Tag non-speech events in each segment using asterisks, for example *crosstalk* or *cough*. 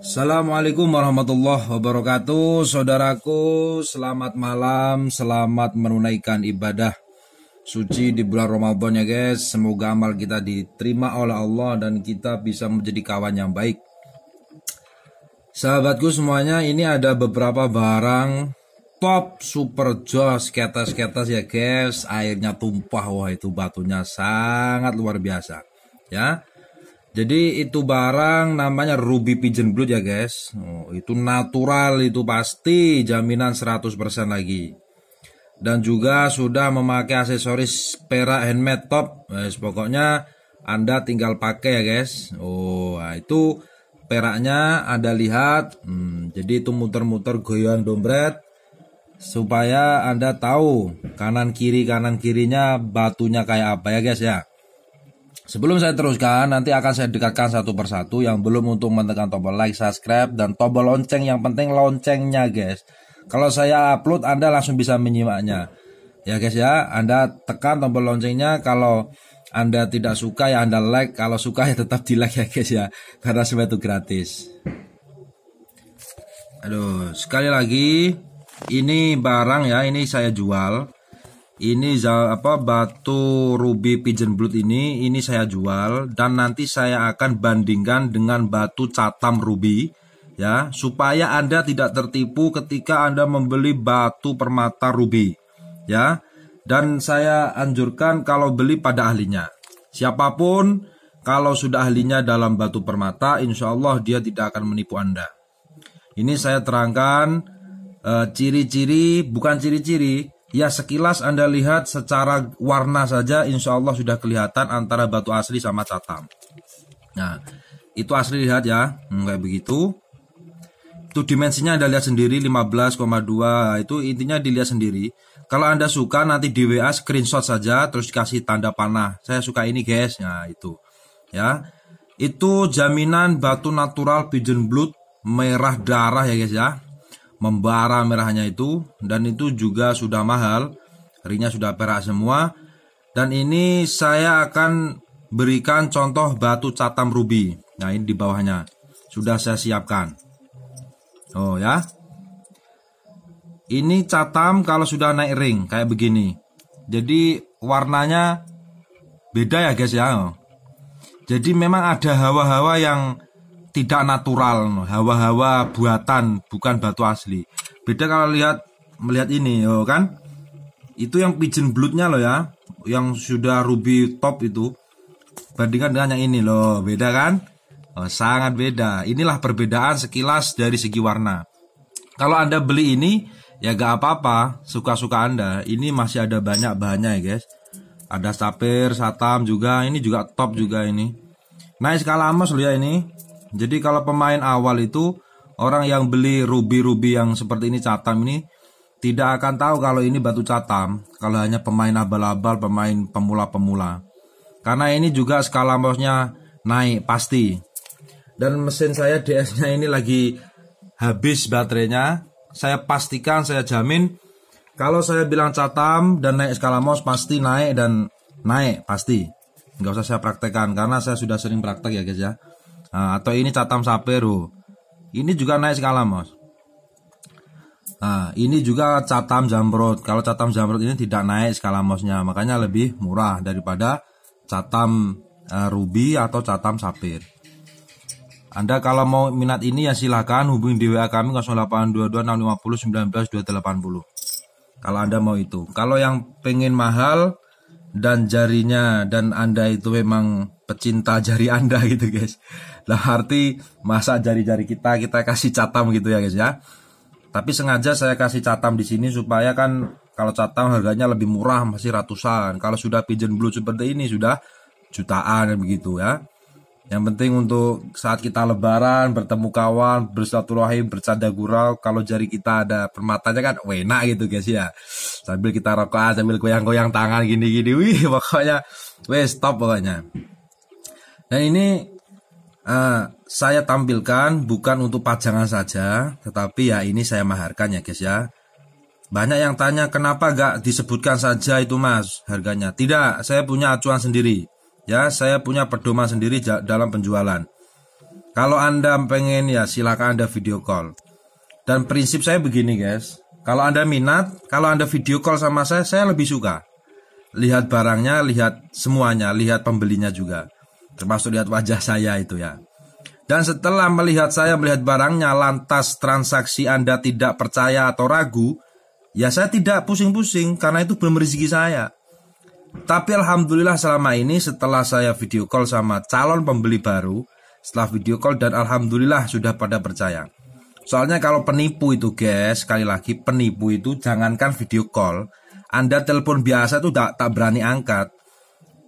Assalamualaikum warahmatullahi wabarakatuh Saudaraku selamat malam Selamat menunaikan ibadah Suci di bulan Ramadan ya guys Semoga amal kita diterima oleh Allah Dan kita bisa menjadi kawan yang baik Sahabatku semuanya ini ada beberapa barang top super joss, ketas-ketas ya guys airnya tumpah wah itu batunya sangat luar biasa ya jadi itu barang namanya Ruby Pigeon Blood ya guys. Oh, itu natural itu pasti jaminan 100% lagi. Dan juga sudah memakai aksesoris perak handmade top. Guys, pokoknya Anda tinggal pakai ya guys. Oh, nah, itu peraknya Anda lihat. Hmm, jadi itu muter-muter goyang dompet supaya Anda tahu kanan kiri kanan kirinya batunya kayak apa ya guys ya. Sebelum saya teruskan, nanti akan saya dekatkan satu persatu yang belum untuk menekan tombol like, subscribe, dan tombol lonceng. Yang penting loncengnya guys. Kalau saya upload, Anda langsung bisa menyimaknya. Ya guys ya, Anda tekan tombol loncengnya. Kalau Anda tidak suka ya Anda like. Kalau suka ya tetap di like ya guys ya. Karena semua itu gratis. Aduh, sekali lagi. Ini barang ya, ini saya jual ini apa batu ruby pigeon blood ini ini saya jual dan nanti saya akan bandingkan dengan batu catam ruby ya supaya Anda tidak tertipu ketika Anda membeli batu permata ruby ya dan saya anjurkan kalau beli pada ahlinya siapapun kalau sudah ahlinya dalam batu permata insya Allah dia tidak akan menipu Anda ini saya terangkan eh, ciri-ciri uh, ciri -ciri, bukan ciri-ciri Ya sekilas Anda lihat secara warna saja insya Allah sudah kelihatan antara batu asli sama catam. Nah itu asli lihat ya hmm, begitu. Itu dimensinya Anda lihat sendiri 15,2 itu intinya dilihat sendiri. Kalau Anda suka nanti di WA screenshot saja terus dikasih tanda panah. Saya suka ini guys. Nah itu ya itu jaminan batu natural pigeon blood merah darah ya guys ya membara merahnya itu dan itu juga sudah mahal ringnya sudah perak semua dan ini saya akan berikan contoh batu catam ruby nah ini di bawahnya sudah saya siapkan oh ya ini catam kalau sudah naik ring kayak begini jadi warnanya beda ya guys ya jadi memang ada hawa-hawa yang tidak natural, hawa-hawa buatan, bukan batu asli. Beda kalau lihat melihat ini, yo kan? Itu yang pigeon blood-nya loh ya, yang sudah ruby top itu. Bandingkan dengan yang ini loh, beda kan? Oh, sangat beda. Inilah perbedaan sekilas dari segi warna. Kalau Anda beli ini, ya gak apa-apa, suka-suka Anda. Ini masih ada banyak bahannya ya guys. Ada sapir, satam juga, ini juga top juga ini. Naik skala amos loh ya ini jadi kalau pemain awal itu orang yang beli ruby-ruby yang seperti ini catam ini tidak akan tahu kalau ini batu catam, kalau hanya pemain abal-abal, pemain pemula-pemula. Karena ini juga skala mouse-nya naik pasti. Dan mesin saya DS-nya ini lagi habis baterainya. Saya pastikan, saya jamin kalau saya bilang catam dan naik skala mouse pasti naik dan naik pasti. Nggak usah saya praktekkan karena saya sudah sering praktek ya guys ya. Nah, atau ini Catam Sapero. Ini juga naik skala, Mas. Nah, ini juga Catam Zamrud. Kalau Catam Zamrud ini tidak naik skala mosnya, makanya lebih murah daripada Catam uh, eh, Ruby atau Catam Sapir. Anda kalau mau minat ini ya silahkan hubungi di WA kami 082265092280. Kalau Anda mau itu. Kalau yang pengen mahal dan jarinya dan Anda itu memang pecinta jari Anda *laughs* gitu guys. Lah arti masa jari-jari kita kita kasih catam gitu ya guys ya. Tapi sengaja saya kasih catam di sini supaya kan kalau catam harganya lebih murah masih ratusan. Kalau sudah pigeon blue seperti ini sudah jutaan kan begitu ya. Yang penting untuk saat kita lebaran, bertemu kawan, bersilaturahim, bercanda gurau, kalau jari kita ada permatanya kan enak gitu guys ya. Sambil kita rokok, sambil goyang-goyang tangan gini-gini, wih pokoknya, wih stop pokoknya. Nah ini uh, saya tampilkan bukan untuk pajangan saja, tetapi ya ini saya maharkan ya guys ya. Banyak yang tanya kenapa gak disebutkan saja itu mas harganya. Tidak, saya punya acuan sendiri. Ya, saya punya pedoman sendiri dalam penjualan. Kalau anda pengen ya silakan anda video call. Dan prinsip saya begini guys, kalau anda minat, kalau anda video call sama saya, saya lebih suka. Lihat barangnya, lihat semuanya, lihat pembelinya juga termasuk lihat wajah saya itu ya. Dan setelah melihat saya melihat barangnya lantas transaksi Anda tidak percaya atau ragu, ya saya tidak pusing-pusing karena itu belum rezeki saya. Tapi alhamdulillah selama ini setelah saya video call sama calon pembeli baru, setelah video call dan alhamdulillah sudah pada percaya. Soalnya kalau penipu itu guys, sekali lagi penipu itu jangankan video call, Anda telepon biasa itu tak, tak berani angkat.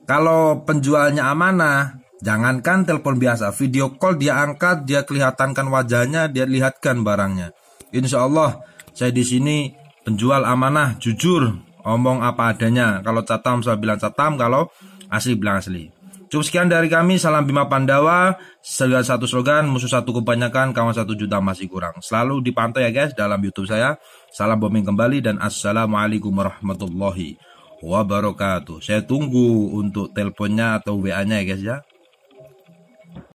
Kalau penjualnya amanah, Jangankan telepon biasa, video call dia angkat, dia kelihatankan wajahnya, dia lihatkan barangnya. Insya Allah, saya di sini penjual amanah, jujur, omong apa adanya. Kalau catam, saya bilang catam, kalau asli bilang asli. Cukup sekian dari kami, salam Bima Pandawa, segala satu slogan, musuh satu kebanyakan, kawan satu juta masih kurang. Selalu dipantau ya guys dalam Youtube saya. Salam bombing kembali dan Assalamualaikum warahmatullahi wabarakatuh. Saya tunggu untuk teleponnya atau WA-nya ya guys ya.